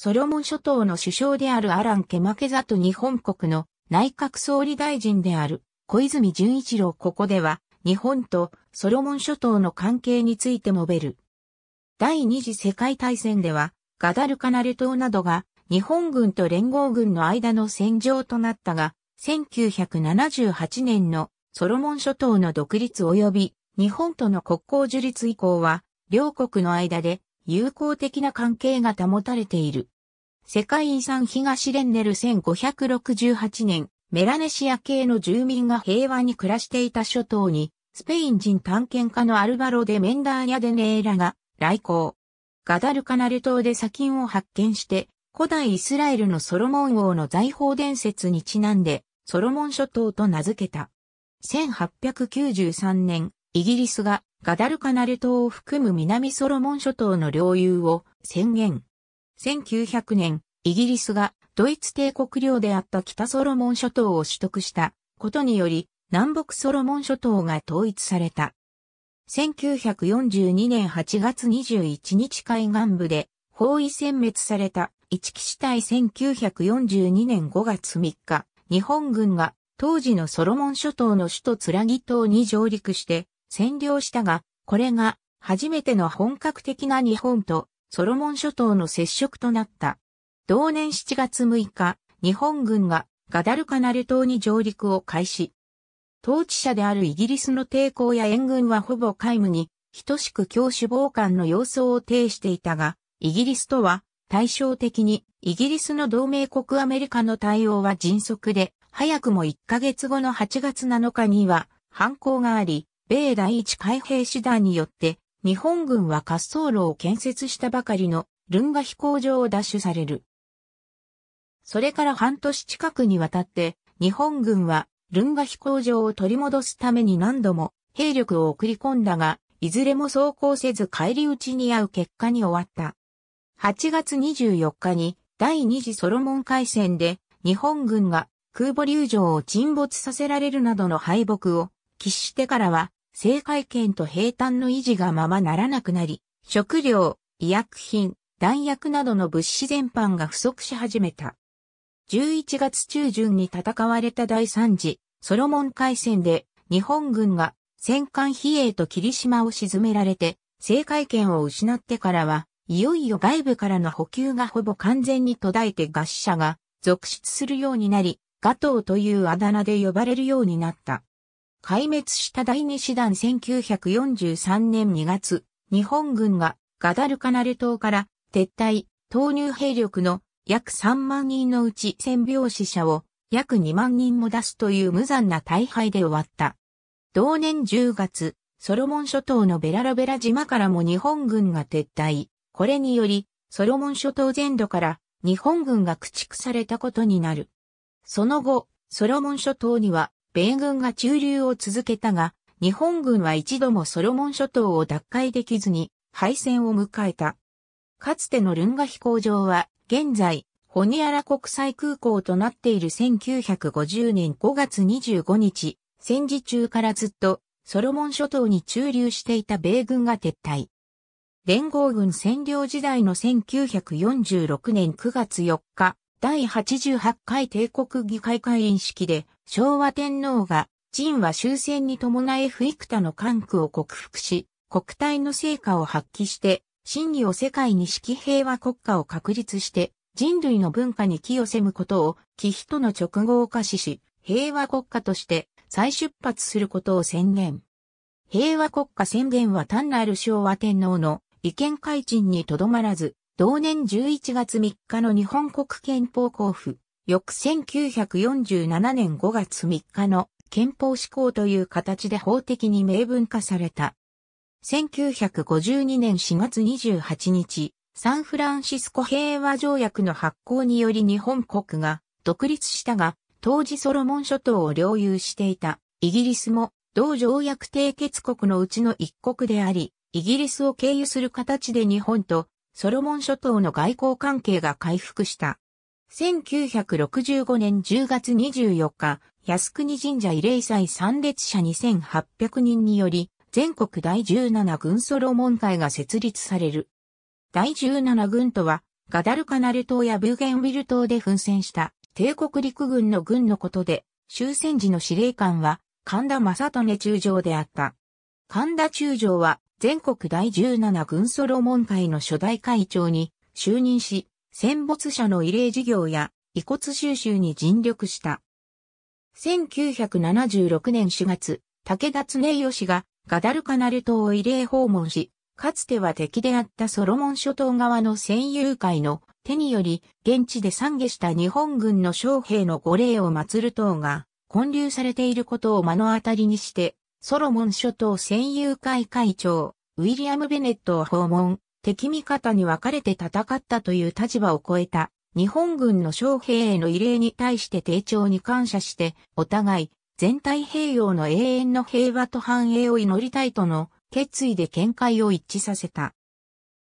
ソロモン諸島の首相であるアラン・ケマケザと日本国の内閣総理大臣である小泉純一郎ここでは日本とソロモン諸島の関係について述べる。第二次世界大戦ではガダルカナル島などが日本軍と連合軍の間の戦場となったが1978年のソロモン諸島の独立及び日本との国交樹立以降は両国の間で友好的な関係が保たれている。世界遺産東レンネル1568年、メラネシア系の住民が平和に暮らしていた諸島に、スペイン人探検家のアルバロ・デ・メンダーニャ・デネーラが来航。ガダルカナル島で砂金を発見して、古代イスラエルのソロモン王の財宝伝説にちなんで、ソロモン諸島と名付けた。1893年、イギリスがガダルカナル島を含む南ソロモン諸島の領有を宣言。1900年、イギリスがドイツ帝国領であった北ソロモン諸島を取得したことにより、南北ソロモン諸島が統一された。1942年8月21日海岸部で包囲殲滅された一木市隊1942年5月3日、日本軍が当時のソロモン諸島の首都ツラギ島に上陸して占領したが、これが初めての本格的な日本とソロモン諸島の接触となった。同年7月6日、日本軍がガダルカナル島に上陸を開始。統治者であるイギリスの抵抗や援軍はほぼ皆無に、等しく教首謀官の様相を呈していたが、イギリスとは対照的にイギリスの同盟国アメリカの対応は迅速で、早くも1ヶ月後の8月7日には犯行があり、米第一海兵師団によって、日本軍は滑走路を建設したばかりのルンガ飛行場を奪取される。それから半年近くにわたって、日本軍はルンガ飛行場を取り戻すために何度も兵力を送り込んだが、いずれも走行せず帰り討ちに遭う結果に終わった。8月24日に第二次ソロモン海戦で日本軍が空母流城を沈没させられるなどの敗北を喫してからは制海権と平坦の維持がままならなくなり、食料、医薬品、弾薬などの物資全般が不足し始めた。11月中旬に戦われた第3次ソロモン海戦で日本軍が戦艦比叡と霧島を沈められて、制海権を失ってからは、いよいよ外部からの補給がほぼ完全に途絶えて餓死者が続出するようになり、ガトーというあだ名で呼ばれるようになった。壊滅した第2師団1943年2月、日本軍がガダルカナル島から撤退、投入兵力の約3万人のうち戦病死者を約2万人も出すという無残な大敗で終わった。同年10月、ソロモン諸島のベララベラ島からも日本軍が撤退。これにより、ソロモン諸島全土から日本軍が駆逐されたことになる。その後、ソロモン諸島には米軍が駐留を続けたが、日本軍は一度もソロモン諸島を奪回できずに敗戦を迎えた。かつてのルンガ飛行場は、現在、ホニアラ国際空港となっている1950年5月25日、戦時中からずっとソロモン諸島に駐留していた米軍が撤退。連合軍占領時代の1946年9月4日、第88回帝国議会会員式で昭和天皇が、陳は終戦に伴い不育多の関区を克服し、国体の成果を発揮して、真理を世界に式平和国家を確立して、人類の文化に寄与せむことを、寄避との直後を可視し、平和国家として再出発することを宣言。平和国家宣言は単なる昭和天皇の意見改陳にとどまらず、同年11月3日の日本国憲法交付、翌1947年5月3日の憲法施行という形で法的に明文化された。1952年4月28日、サンフランシスコ平和条約の発行により日本国が独立したが、当時ソロモン諸島を領有していたイギリスも同条約締結国のうちの一国であり、イギリスを経由する形で日本とソロモン諸島の外交関係が回復した。1965年10月24日、靖国神社慰霊祭参列者2800人により、全国第17軍ソロモン会が設立される。第17軍とは、ガダルカナル島やブーゲンウィル島で奮戦した帝国陸軍の軍のことで、終戦時の司令官は神田正利中将であった。神田中将は全国第17軍ソロモン会の初代会長に就任し、戦没者の慰霊事業や遺骨収集に尽力した。1976年4月、武田恒義がガダルカナル島を慰霊訪問し、かつては敵であったソロモン諸島側の戦友会の手により、現地で参下した日本軍の将兵の五霊を祀る島が建立されていることを目の当たりにして、ソロモン諸島戦友会会長、ウィリアム・ベネットを訪問。敵味方に分かれて戦ったという立場を超えた日本軍の将兵への異例に対して丁重に感謝して、お互い全体平洋の永遠の平和と繁栄を祈りたいとの決意で見解を一致させた。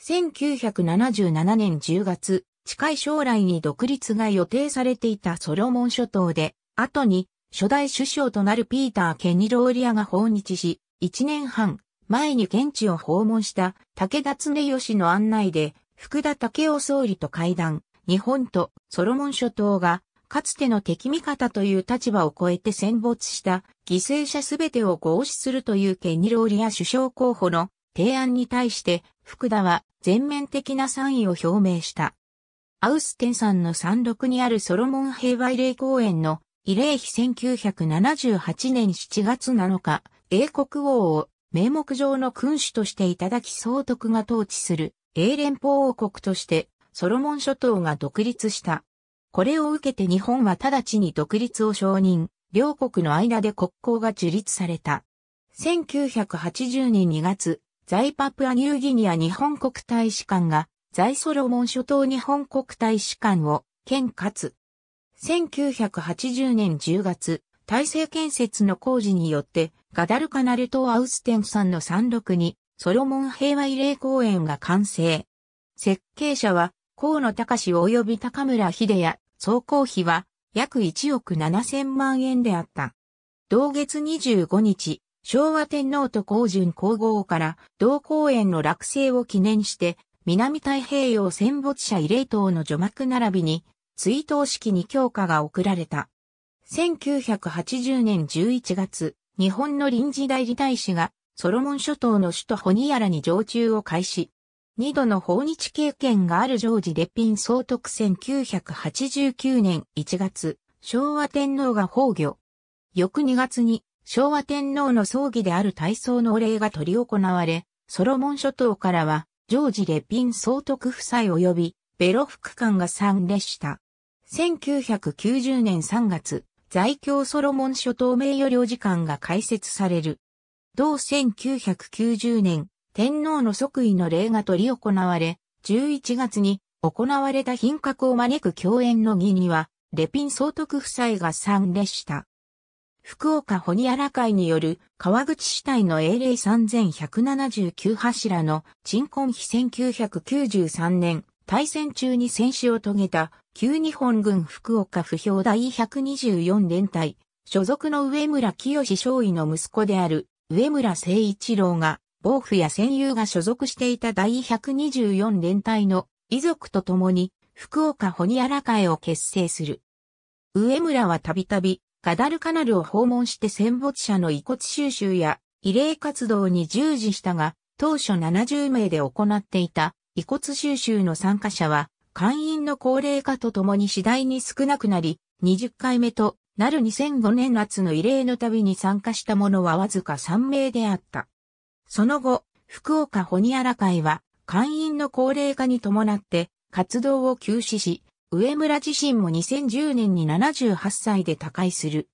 1977年10月、近い将来に独立が予定されていたソロモン諸島で、後に初代首相となるピーター・ケニローリアが訪日し、1年半、前に現地を訪問した武田恒義の案内で、福田武雄総理と会談、日本とソロモン諸島が、かつての敵味方という立場を超えて戦没した犠牲者すべてを合死するというケニローリア首相候補の提案に対して福田は全面的な賛意を表明した。アウステンさんの山麓にあるソロモン平和慰霊公園の慰霊碑1978年7月7日、英国王を名目上の君主としていただき総督が統治する英連邦王国としてソロモン諸島が独立した。これを受けて日本は直ちに独立を承認、両国の間で国交が樹立された。1980年2月、在パプアニューギニア日本国大使館が在ソロモン諸島日本国大使館を兼轄。1980年10月、大政建設の工事によってガダルカナル島アウステン山の山麓に、ソロモン平和慰霊公園が完成。設計者は、河野隆及び高村秀也、総工費は、約1億7千万円であった。同月25日、昭和天皇と皇順皇后から同公園の落成を記念して、南太平洋戦没者慰霊塔の除幕並びに、追悼式に強化が贈られた。1980年11月、日本の臨時代理大使がソロモン諸島の首都ホニアラに常駐を開始。二度の訪日経験があるジョージ・レピン総督1989年1月、昭和天皇が崩御。翌2月に昭和天皇の葬儀である体操のお礼が取り行われ、ソロモン諸島からは、ジョージ・レピン総督夫妻及び、ベロ副官が参列した。1990年3月、在京ソロモン諸島名誉領事館が開設される。同1990年、天皇の即位の礼が取り行われ、11月に行われた品格を招く共演の儀には、レピン総督夫妻が参列した。福岡ホニアラ会による川口市体の英霊3179柱の鎮魂碑1993年、大戦中に戦死を遂げた旧日本軍福岡不評第124連隊、所属の上村清少尉の息子である上村誠一郎が、暴府や戦友が所属していた第124連隊の遺族と共に福岡ホニアラ会を結成する。上村はたびたびガダルカナルを訪問して戦没者の遺骨収集や慰霊活動に従事したが、当初70名で行っていた遺骨収集の参加者は会員の高齢化とともに次第に少なくなり、20回目となる2005年夏の異例の旅に参加した者はわずか3名であった。その後、福岡ホニャラ会は、会員の高齢化に伴って活動を休止し、上村自身も2010年に78歳で他界する。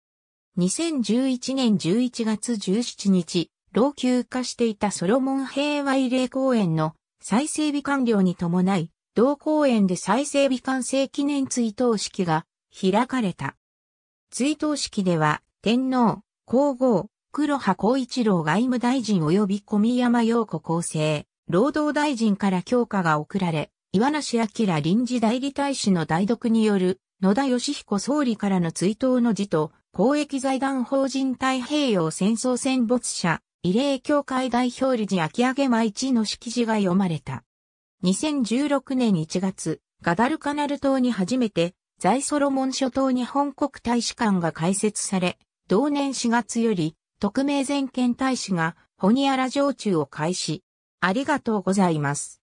2011年11月17日、老朽化していたソロモン平和慰霊公園の再整備完了に伴い、同公園で再生備完成記念追悼式が開かれた。追悼式では、天皇、皇后、黒羽光一郎外務大臣及び小宮山陽子厚生、労働大臣から強化が贈られ、岩梨明臨時代理大使の代読による野田義彦総理からの追悼の辞と、公益財団法人太平洋戦争戦没者、慰霊協会代表理事秋上舞一の式辞が読まれた。2016年1月、ガダルカナル島に初めて、在ソロモン諸島日本国大使館が開設され、同年4月より、特命全権大使が、ホニアラ常駐を開始。ありがとうございます。